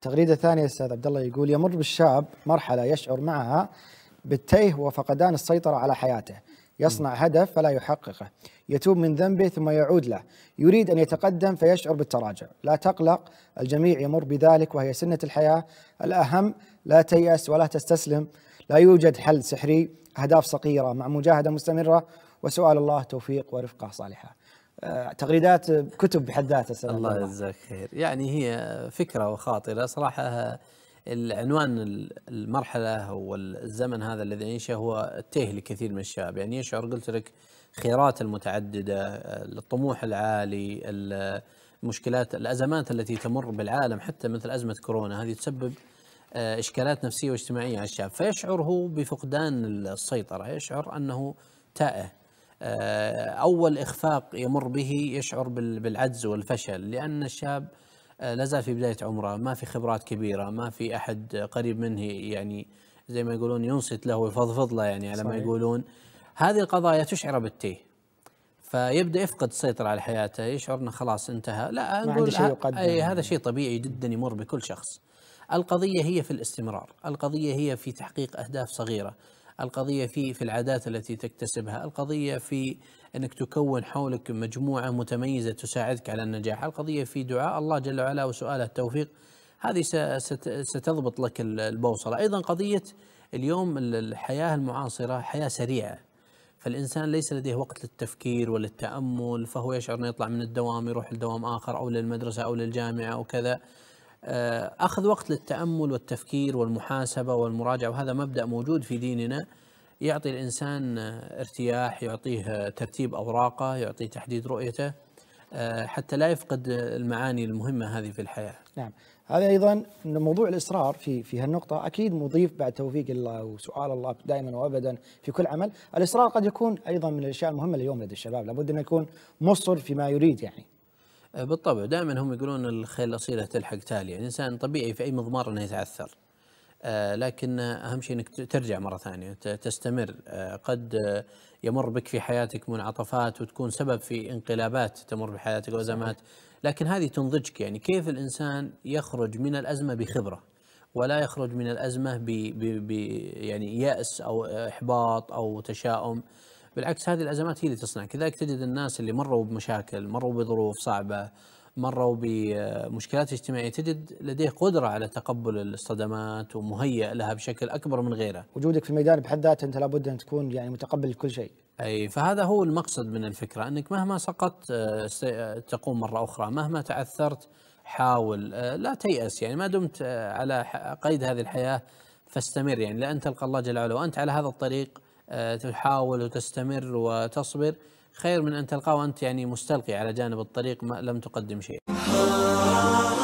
تغريده ثانيه استاذ عبد الله يقول يمر بالشاب مرحله يشعر معها بالتيه وفقدان السيطره على حياته يصنع هدف فلا يحققه يتوب من ذنبه ثم يعود له يريد أن يتقدم فيشعر بالتراجع لا تقلق الجميع يمر بذلك وهي سنة الحياة الأهم لا تيأس ولا تستسلم لا يوجد حل سحري أهداف صغيرة مع مجاهدة مستمرة وسؤال الله توفيق ورفقة صالحة آه، تغريدات كتب بحد ذاتها الله يجزاك خير يعني هي فكره وخاطره صراحه العنوان المرحله والزمن هذا الذي نعيشه هو تيه لكثير من الشباب يعني يشعر قلت لك خيارات المتعدده الطموح العالي المشكلات الازمات التي تمر بالعالم حتى مثل ازمه كورونا هذه تسبب آه، اشكالات نفسيه واجتماعيه على الشاب فيشعر هو بفقدان السيطره يشعر انه تائه آه، أول إخفاق يمر به يشعر بالعجز والفشل لأن الشاب آه، لازال في بداية عمره ما في خبرات كبيرة ما في أحد قريب منه يعني زي ما يقولون ينصت له ويفضفض له يعني على ما يقولون هذه القضايا تشعره بالتيه فيبدا يفقد السيطره على حياته يشعر انه خلاص انتهى لا ما عنده شيء يقدم أي هذا يعني. شيء طبيعي جدا يمر بكل شخص القضيه هي في الاستمرار القضيه هي في تحقيق اهداف صغيره القضية في في العادات التي تكتسبها القضية في أنك تكون حولك مجموعة متميزة تساعدك على النجاح القضية في دعاء الله جل وعلا وسؤاله التوفيق هذه ستضبط لك البوصلة أيضا قضية اليوم الحياة المعاصرة حياة سريعة فالإنسان ليس لديه وقت للتفكير وللتأمل فهو يشعر أنه يطلع من الدوام يروح لدوام آخر أو للمدرسة أو للجامعة أو كذا آه، أخذ وقت للتأمل والتفكير والمحاسبة والمراجعة وهذا مبدأ موجود في ديننا يعطي الإنسان آه، ارتياح يعطيه آه، ترتيب أوراقه يعطيه تحديد رؤيته حتى لا يفقد المعاني المهمة هذه في الحياة نعم هذا أيضا موضوع الإصرار في في هالنقطة أكيد مضيف بعد توفيق الله وسؤال الله دائما وأبدا في كل عمل الإصرار قد يكون أيضا من الأشياء المهمة اليوم لدى الشباب لابد أن يكون مصر فيما يريد يعني آه، بالطبع دائما هم يقولون الخيل الاصيله تلحق تالي يعني الانسان طبيعي في اي مضمار انه يتعثر آه، لكن اهم شيء انك ترجع مره ثانيه تستمر آه، قد يمر بك في حياتك منعطفات وتكون سبب في انقلابات تمر بحياتك وازمات لكن هذه تنضجك يعني كيف الانسان يخرج من الازمه بخبره ولا يخرج من الازمه ب يعني ياس او احباط او تشاؤم بالعكس هذه الازمات هي اللي تصنع كذلك تجد الناس اللي مروا بمشاكل مروا بظروف صعبه مروا بمشكلات اجتماعيه تجد لديه قدره على تقبل الصدمات ومهيئ لها بشكل اكبر من غيره. وجودك في الميدان بحد ذاته انت لابد ان تكون يعني متقبل لكل شيء. اي فهذا هو المقصد من الفكره انك مهما سقطت آه، آه، تقوم مره اخرى، مهما تعثرت حاول آه، لا تيأس يعني ما دمت على قيد هذه الحياه فاستمر يعني لان تلقى الله جل وعلا وانت على هذا الطريق آه، تحاول وتستمر وتصبر خير من أن تلقاه أنت يعني مستلقي على جانب الطريق ما لم تقدم شيء